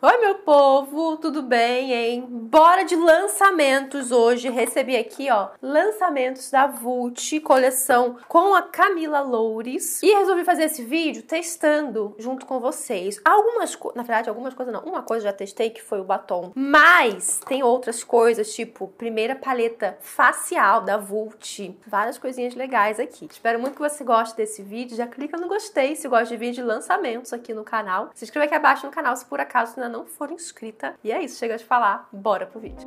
Oi, meu povo, tudo bem, hein? Bora de lançamentos hoje. Recebi aqui, ó, lançamentos da Vult, coleção com a Camila Loures. E resolvi fazer esse vídeo testando junto com vocês. Algumas, na verdade, algumas coisas não. Uma coisa já testei, que foi o batom. Mas tem outras coisas, tipo, primeira paleta facial da Vult. Várias coisinhas legais aqui. Espero muito que você goste desse vídeo. Já clica no gostei se gosta de vídeo de lançamentos aqui no canal. Se inscreva aqui abaixo no canal se por acaso não não for inscrita. E é isso, chega de falar, bora pro vídeo.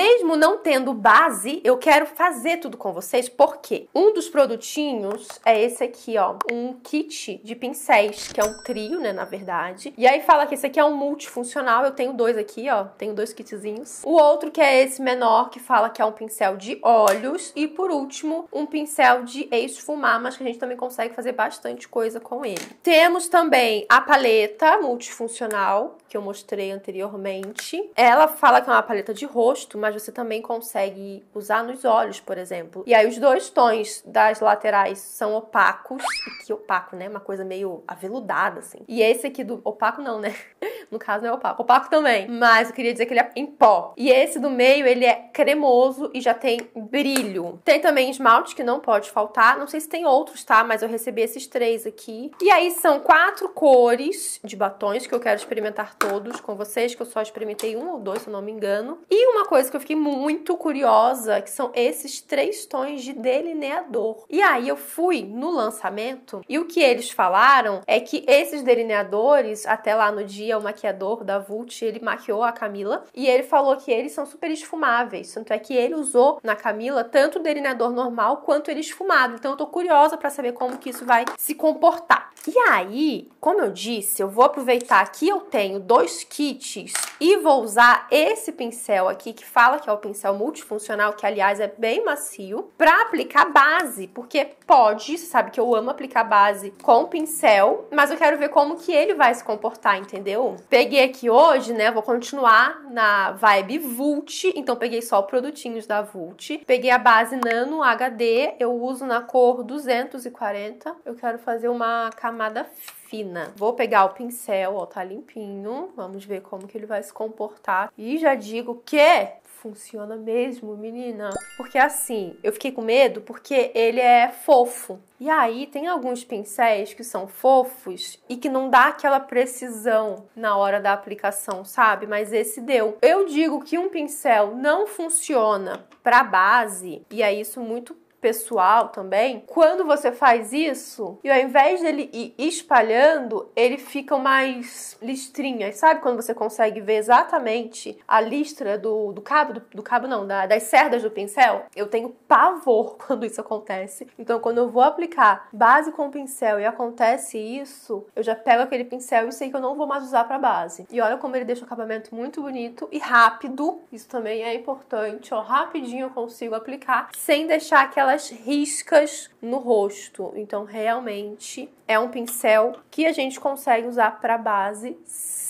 mesmo não tendo base, eu quero fazer tudo com vocês, porque um dos produtinhos é esse aqui, ó, um kit de pincéis, que é um trio, né, na verdade. E aí fala que esse aqui é um multifuncional, eu tenho dois aqui, ó, tenho dois kitzinhos. O outro que é esse menor, que fala que é um pincel de olhos. E por último, um pincel de esfumar, mas que a gente também consegue fazer bastante coisa com ele. Temos também a paleta multifuncional, que eu mostrei anteriormente. Ela fala que é uma paleta de rosto, mas mas você também consegue usar nos olhos, por exemplo. E aí os dois tons das laterais são opacos, e que opaco, né? Uma coisa meio aveludada, assim. E esse aqui do opaco não, né? No caso não é opaco. Opaco também, mas eu queria dizer que ele é em pó. E esse do meio, ele é cremoso e já tem brilho. Tem também esmalte, que não pode faltar. Não sei se tem outros, tá? Mas eu recebi esses três aqui. E aí são quatro cores de batons que eu quero experimentar todos com vocês, que eu só experimentei um ou dois, se eu não me engano. E uma coisa que eu eu fiquei muito curiosa, que são esses três tons de delineador. E aí eu fui no lançamento e o que eles falaram é que esses delineadores, até lá no dia, o maquiador da Vult, ele maquiou a Camila e ele falou que eles são super esfumáveis. Tanto é que ele usou na Camila tanto o delineador normal quanto ele esfumado. Então eu tô curiosa para saber como que isso vai se comportar. E aí, como eu disse, eu vou aproveitar que eu tenho dois kits e vou usar esse pincel aqui que fala que é o pincel multifuncional, que aliás é bem macio, para aplicar base, porque pode, você sabe que eu amo aplicar base com pincel, mas eu quero ver como que ele vai se comportar, entendeu? Peguei aqui hoje, né, vou continuar na vibe Vult, então peguei só produtinhos da Vult. Peguei a base Nano HD, eu uso na cor 240. Eu quero fazer uma camada fina. Vou pegar o pincel, ó, tá limpinho. Vamos ver como que ele vai se comportar. E já digo que funciona mesmo, menina. Porque assim, eu fiquei com medo porque ele é fofo. E aí tem alguns pincéis que são fofos e que não dá aquela precisão na hora da aplicação, sabe? Mas esse deu. Eu digo que um pincel não funciona para base, e é isso muito pessoal também, quando você faz isso, e ao invés dele ir espalhando, ele fica mais listrinhas, sabe? Quando você consegue ver exatamente a listra do, do cabo, do, do cabo não, da, das cerdas do pincel. Eu tenho pavor quando isso acontece. Então, quando eu vou aplicar base com pincel e acontece isso, eu já pego aquele pincel e sei que eu não vou mais usar para base. E olha como ele deixa o acabamento muito bonito e rápido. Isso também é importante, ó. Rapidinho eu consigo aplicar, sem deixar aquela aquelas riscas no rosto. Então, realmente é um pincel que a gente consegue usar para base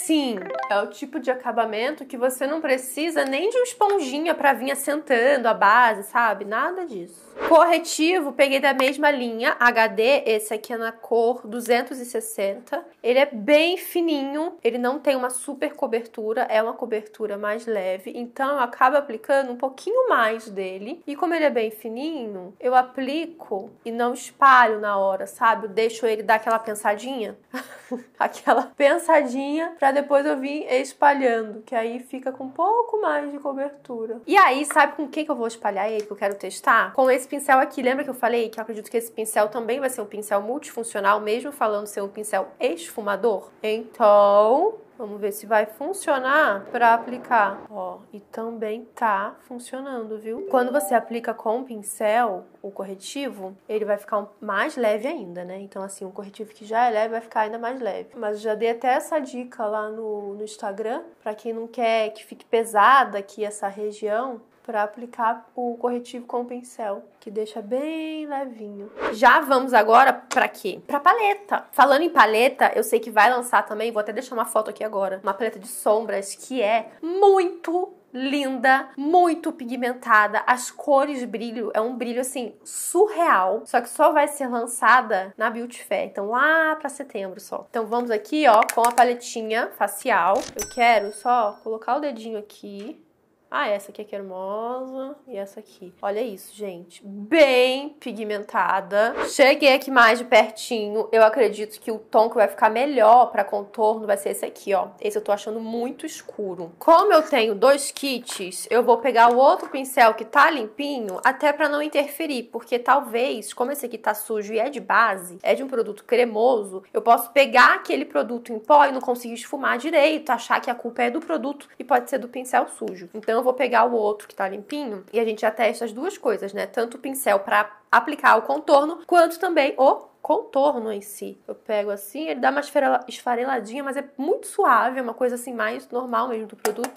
Sim, é o tipo de acabamento que você não precisa nem de um esponjinha para vir assentando a base, sabe? Nada disso. Corretivo, peguei da mesma linha, HD, esse aqui é na cor 260. Ele é bem fininho, ele não tem uma super cobertura, é uma cobertura mais leve, então eu acabo aplicando um pouquinho mais dele. E como ele é bem fininho, eu aplico e não espalho na hora, sabe? Eu deixo ele dar aquela pensadinha, aquela pensadinha pra depois eu vim espalhando, que aí fica com um pouco mais de cobertura. E aí, sabe com o que, que eu vou espalhar ele, que eu quero testar? Com esse pincel aqui, lembra que eu falei que eu acredito que esse pincel também vai ser um pincel multifuncional, mesmo falando ser um pincel esfumador? Então, Vamos ver se vai funcionar para aplicar. Ó, e também tá funcionando, viu? Quando você aplica com o pincel o corretivo, ele vai ficar mais leve ainda, né? Então, assim, o corretivo que já é leve vai ficar ainda mais leve. Mas já dei até essa dica lá no, no Instagram, para quem não quer que fique pesada aqui essa região, para aplicar o corretivo com o pincel, que deixa bem levinho. Já vamos agora para quê? Para paleta. Falando em paleta, eu sei que vai lançar também, vou até deixar uma foto aqui agora, uma paleta de sombras que é muito linda, muito pigmentada, as cores brilho, é um brilho assim surreal, só que só vai ser lançada na Beauty Fair, então lá para setembro só. Então vamos aqui, ó, com a paletinha facial. Eu quero só colocar o dedinho aqui ah, essa aqui é, é hermosa e essa aqui. Olha isso, gente. Bem pigmentada. Cheguei aqui mais de pertinho. Eu acredito que o tom que vai ficar melhor para contorno vai ser esse aqui, ó. Esse eu tô achando muito escuro. Como eu tenho dois kits, eu vou pegar o outro pincel que tá limpinho, até para não interferir, porque talvez, como esse aqui tá sujo e é de base, é de um produto cremoso, eu posso pegar aquele produto em pó e não conseguir esfumar direito, achar que a culpa é do produto e pode ser do pincel sujo. Então eu vou pegar o outro que tá limpinho e a gente já testa as duas coisas, né? Tanto o pincel para aplicar o contorno, quanto também o contorno em si. Eu pego assim, ele dá uma esfareladinha, mas é muito suave, é uma coisa assim mais normal mesmo do produto.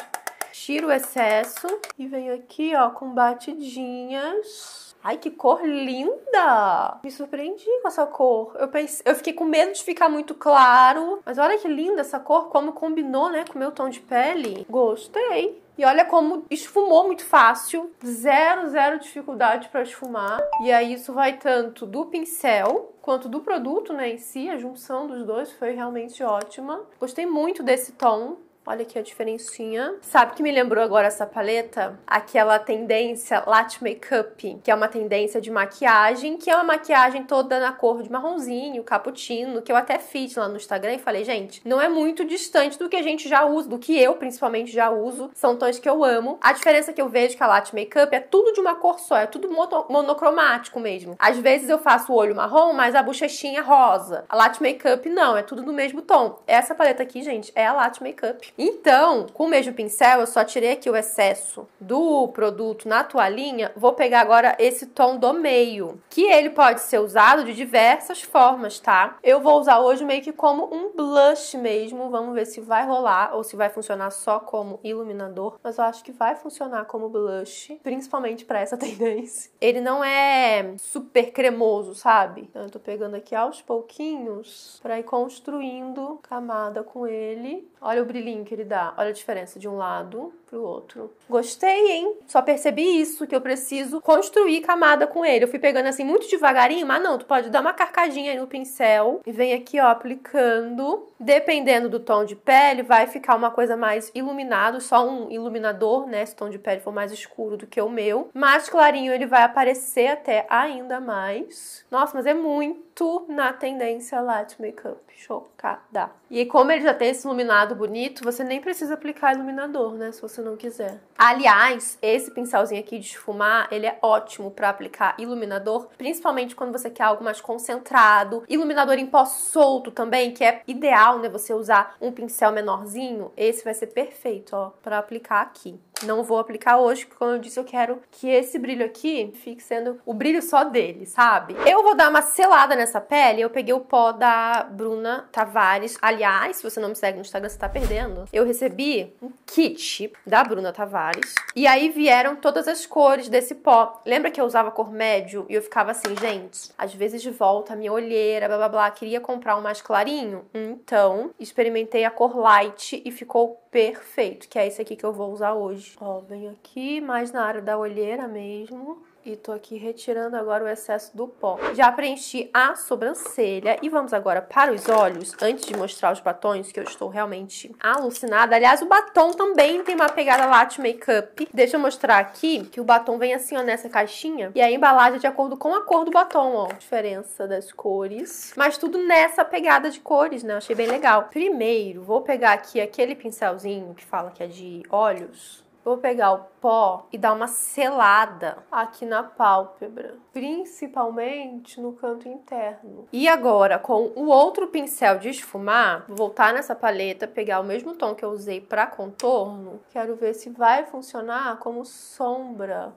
Tiro o excesso e venho aqui, ó, com batidinhas Ai, que cor linda! Me surpreendi com essa cor. Eu pensei, eu fiquei com medo de ficar muito claro, mas olha que linda essa cor, como combinou, né, com o meu tom de pele. Gostei. E olha como esfumou muito fácil, zero, zero dificuldade para esfumar. E aí isso vai tanto do pincel quanto do produto, né, em si, a junção dos dois foi realmente ótima. Gostei muito desse tom. Olha aqui a diferencinha. Sabe que me lembrou agora essa paleta? Aquela tendência Latte Makeup, que é uma tendência de maquiagem, que é uma maquiagem toda na cor de marronzinho, cappuccino, que eu até fiz lá no Instagram e falei, gente, não é muito distante do que a gente já usa, do que eu principalmente já uso. São tons que eu amo. A diferença que eu vejo é que a Latte Makeup é tudo de uma cor só, é tudo monocromático mesmo. Às vezes eu faço o olho marrom, mas a bochechinha é rosa. A Latte Makeup não, é tudo do mesmo tom. Essa paleta aqui, gente, é a Latte Makeup. Então, com o mesmo pincel, eu só tirei aqui o excesso do produto na toalhinha, vou pegar agora esse tom do meio, que ele pode ser usado de diversas formas, tá? Eu vou usar hoje meio que como um blush mesmo, vamos ver se vai rolar ou se vai funcionar só como iluminador, mas eu acho que vai funcionar como blush, principalmente para essa tendência. Ele não é super cremoso, sabe? Então eu tô pegando aqui aos pouquinhos para ir construindo camada com ele. Olha o brilhinho que ele dá. Olha a diferença de um lado pro outro. Gostei, hein? Só percebi isso, que eu preciso construir camada com ele. Eu fui pegando assim muito devagarinho, mas não, tu pode dar uma carcadinha aí no pincel e vem aqui, ó, aplicando. Dependendo do tom de pele, vai ficar uma coisa mais iluminado, só um iluminador, né? Se o tom de pele for mais escuro do que o meu. Mais clarinho, ele vai aparecer até ainda mais. Nossa, mas é muito na tendência light makeup. Chocada. E como ele já tem esse iluminado bonito, você nem precisa aplicar iluminador, né? Se você não quiser. Aliás, esse pincelzinho aqui de esfumar, ele é ótimo para aplicar iluminador, principalmente quando você quer algo mais concentrado. Iluminador em pó solto também, que é ideal, né, você usar um pincel menorzinho. Esse vai ser perfeito, ó, para aplicar aqui. Não vou aplicar hoje, porque como eu disse, eu quero que esse brilho aqui fique sendo o brilho só dele, sabe? Eu vou dar uma selada nessa pele, eu peguei o pó da Bruna Tavares. Aliás, se você não me segue no Instagram, você tá perdendo. Eu recebi um kit da Bruna Tavares. E aí vieram todas as cores desse pó. Lembra que eu usava cor médio e eu ficava assim, gente, às vezes de volta a minha olheira, blá blá blá, queria comprar um mais clarinho? Então, experimentei a cor light e ficou perfeito, que é esse aqui que eu vou usar hoje. Ó, venho aqui mais na área da olheira mesmo. E tô aqui retirando agora o excesso do pó. Já preenchi a sobrancelha e vamos agora para os olhos, antes de mostrar os batons, que eu estou realmente alucinada. Aliás, o batom também tem uma pegada latte makeup. Deixa eu mostrar aqui que o batom vem assim, ó, nessa caixinha. E a embalagem é de acordo com a cor do batom, ó. Diferença das cores. Mas tudo nessa pegada de cores, né? achei bem legal. Primeiro, vou pegar aqui aquele pincelzinho que fala que é de olhos Vou pegar o pó e dar uma selada aqui na pálpebra, principalmente no canto interno. E agora, com o outro pincel de esfumar, vou voltar nessa paleta, pegar o mesmo tom que eu usei para contorno. Quero ver se vai funcionar como sombra.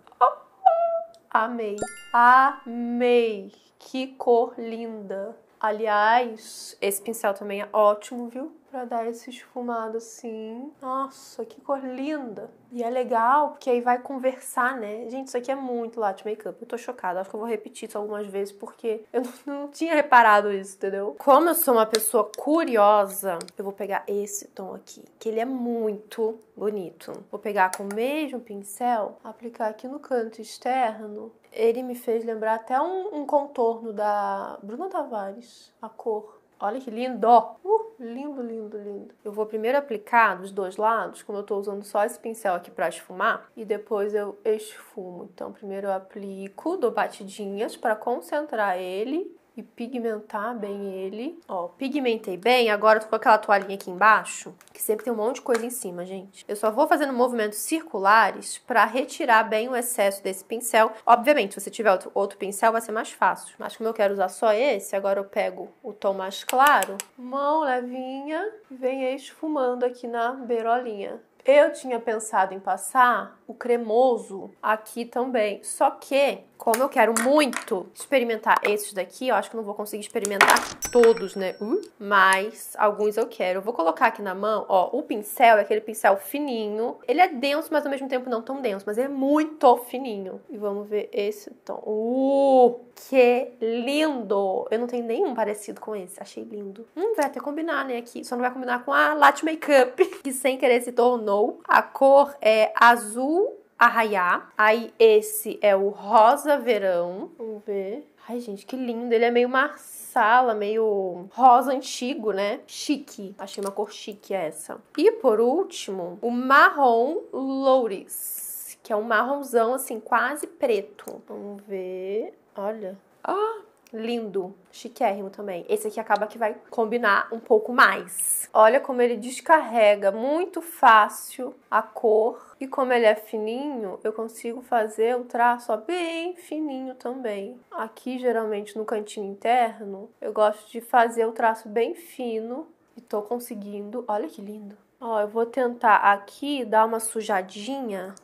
Amei. Amei. Que cor linda. Aliás, esse pincel também é ótimo, viu? para dar esse esfumado assim. Nossa, que cor linda! E é legal, porque aí vai conversar, né? Gente, isso aqui é muito latte makeup. Eu tô chocada. Acho que eu vou repetir isso algumas vezes, porque eu não, não tinha reparado isso, entendeu? Como eu sou uma pessoa curiosa, eu vou pegar esse tom aqui, que ele é muito bonito. Vou pegar com o mesmo pincel, aplicar aqui no canto externo. Ele me fez lembrar até um, um contorno da Bruna Tavares, a cor Olha que lindo! Uh, lindo, lindo, lindo. Eu vou primeiro aplicar dos dois lados, como eu tô usando só esse pincel aqui pra esfumar, e depois eu esfumo. Então, primeiro eu aplico, dou batidinhas para concentrar ele e pigmentar bem ele. Ó, pigmentei bem, agora eu tô com aquela toalhinha aqui embaixo, que sempre tem um monte de coisa em cima, gente. Eu só vou fazendo movimentos circulares para retirar bem o excesso desse pincel. Obviamente, se você tiver outro, outro pincel, vai ser mais fácil. Mas como eu quero usar só esse, agora eu pego o tom mais claro, mão levinha, venho esfumando aqui na beirolinha. Eu tinha pensado em passar o cremoso aqui também, só que como eu quero muito experimentar esses daqui, eu acho que não vou conseguir experimentar todos, né? Hum? mas alguns eu quero. Eu vou colocar aqui na mão, ó, o pincel é aquele pincel fininho. Ele é denso, mas ao mesmo tempo não tão denso, mas é muito fininho. E vamos ver esse tom. Uh, que lindo! Eu não tenho nenhum parecido com esse, achei lindo. Hum, vai até combinar, né, aqui. Só não vai combinar com a Latte Makeup, que sem querer se tornou Snow. A cor é azul arraiá. Aí esse é o rosa verão. Vamos ver. Ai, gente, que lindo. Ele é meio marsala, meio rosa antigo, né? Chique. Achei uma cor chique essa. E por último, o marrom loures, que é um marronzão assim, quase preto. Vamos ver. Olha. Ah, Lindo, chiquérrimo também. Esse aqui acaba que vai combinar um pouco mais. Olha como ele descarrega muito fácil a cor. E como ele é fininho, eu consigo fazer o traço ó, bem fininho também. Aqui, geralmente, no cantinho interno, eu gosto de fazer o traço bem fino. E tô conseguindo. Olha que lindo. Ó, eu vou tentar aqui dar uma sujadinha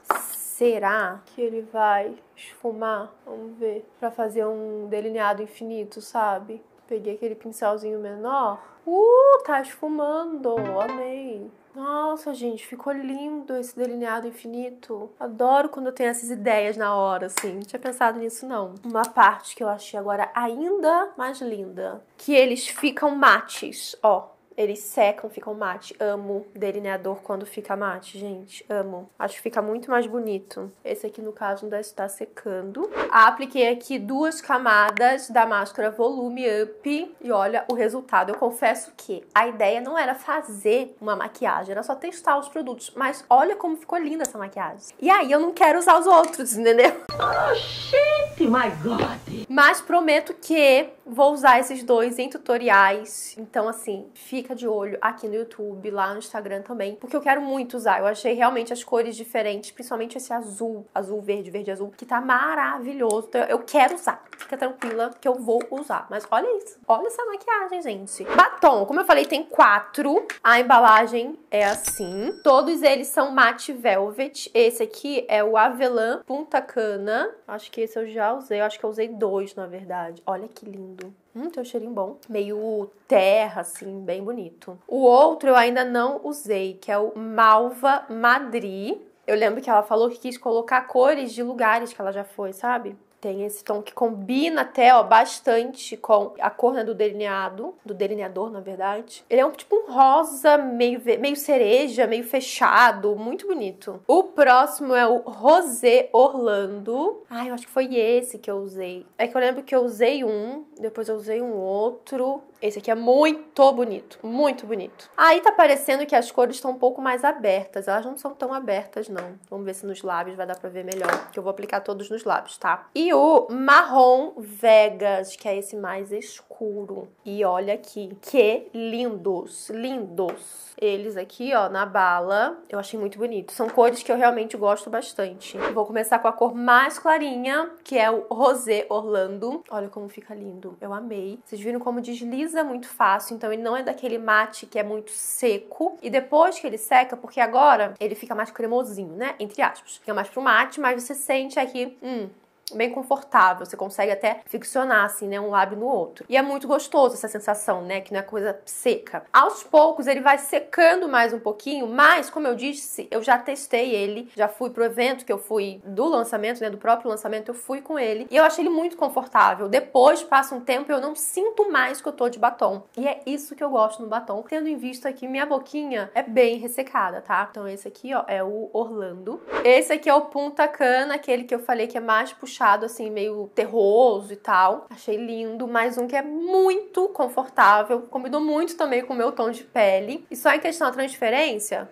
Será que ele vai esfumar? Vamos ver. Pra fazer um delineado infinito, sabe? Peguei aquele pincelzinho menor. Uh, tá esfumando. Amei. Nossa, gente, ficou lindo esse delineado infinito. Adoro quando eu tenho essas ideias na hora, assim. Não tinha pensado nisso, não. Uma parte que eu achei agora ainda mais linda. Que eles ficam mates, ó. Eles secam, ficam mate. Amo delineador quando fica mate, gente. Amo. Acho que fica muito mais bonito. Esse aqui, no caso, não deve estar secando. Apliquei aqui duas camadas da máscara Volume Up. E olha o resultado. Eu confesso que a ideia não era fazer uma maquiagem, era só testar os produtos. Mas olha como ficou linda essa maquiagem. E aí, eu não quero usar os outros, entendeu? Oh, shit, my God! Mas prometo que Vou usar esses dois em tutoriais. Então, assim, fica de olho aqui no YouTube, lá no Instagram também, porque eu quero muito usar. Eu achei realmente as cores diferentes, principalmente esse azul, azul, verde, verde, azul, que tá maravilhoso. Então, eu quero usar. Fica tranquila que eu vou usar. Mas olha isso. Olha essa maquiagem, gente. Batom, como eu falei, tem quatro. A embalagem é assim. Todos eles são matte velvet. Esse aqui é o Avelã Punta Cana. Acho que esse eu já usei. Eu acho que eu usei dois, na verdade. Olha que lindo tudo. Hum, tem um cheirinho bom. Meio terra, assim, bem bonito. O outro eu ainda não usei, que é o Malva Madri. Eu lembro que ela falou que quis colocar cores de lugares que ela já foi, sabe? Tem esse tom que combina até, ó, bastante com a cor né, do delineado, do delineador, na verdade. Ele é um tipo um rosa meio, meio cereja, meio fechado, muito bonito. O próximo é o Rosé Orlando. Ai, eu acho que foi esse que eu usei. É que eu lembro que eu usei um, depois eu usei um outro. Esse aqui é muito bonito, muito bonito. Aí tá parecendo que as cores estão um pouco mais abertas. Elas não são tão abertas, não. Vamos ver se nos lábios vai dar pra ver melhor, que eu vou aplicar todos nos lábios, tá? E e o marrom Vegas, que é esse mais escuro. E olha aqui, que lindos, lindos. Eles aqui, ó, na bala, eu achei muito bonito. São cores que eu realmente gosto bastante. Vou começar com a cor mais clarinha, que é o Rosé Orlando. Olha como fica lindo, eu amei. Vocês viram como desliza muito fácil, então ele não é daquele mate que é muito seco. E depois que ele seca, porque agora ele fica mais cremosinho, né? Entre aspas. Fica mais pro mate, mas você sente aqui, hum, bem confortável, você consegue até ficcionar assim, né, um lábio no outro. E é muito gostoso essa sensação, né, que não é coisa seca. Aos poucos ele vai secando mais um pouquinho, mas como eu disse, eu já testei ele, já fui pro evento que eu fui do lançamento, né, do próprio lançamento, eu fui com ele e eu achei ele muito confortável. Depois passa um tempo eu não sinto mais que eu tô de batom. E é isso que eu gosto no batom, tendo em vista que minha boquinha é bem ressecada, tá? Então esse aqui, ó, é o Orlando. Esse aqui é o Punta Cana, aquele que eu falei que é mais puxado fechado, assim, meio terroso e tal. Achei lindo, mais um que é muito confortável, combinou muito também com o meu tom de pele. E só em questão da transferência,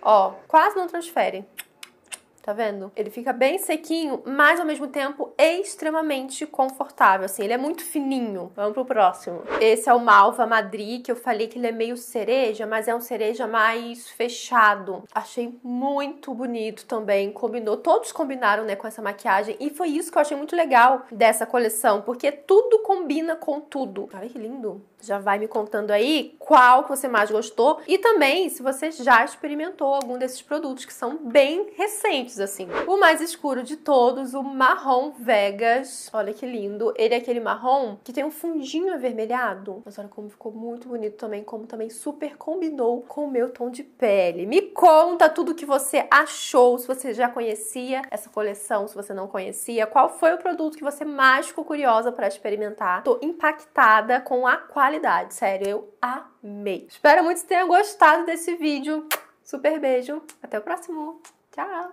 ó, quase não transfere tá vendo? Ele fica bem sequinho, mas ao mesmo tempo extremamente confortável, assim, ele é muito fininho. Vamos pro próximo. Esse é o Malva Madrid, que eu falei que ele é meio cereja, mas é um cereja mais fechado. Achei muito bonito também, combinou, todos combinaram, né, com essa maquiagem, e foi isso que eu achei muito legal dessa coleção, porque tudo combina com tudo. Olha que lindo! já vai me contando aí qual que você mais gostou e também se você já experimentou algum desses produtos que são bem recentes assim. O mais escuro de todos, o marrom Vegas. Olha que lindo. Ele é aquele marrom que tem um fundinho avermelhado. Mas olha como ficou muito bonito também, como também super combinou com o meu tom de pele. Me conta tudo que você achou, se você já conhecia essa coleção, se você não conhecia, qual foi o produto que você mais ficou curiosa para experimentar. Tô impactada com a qualidade qualidade. Sério, eu amei. Espero muito que tenha gostado desse vídeo. Super beijo, até o próximo. Tchau!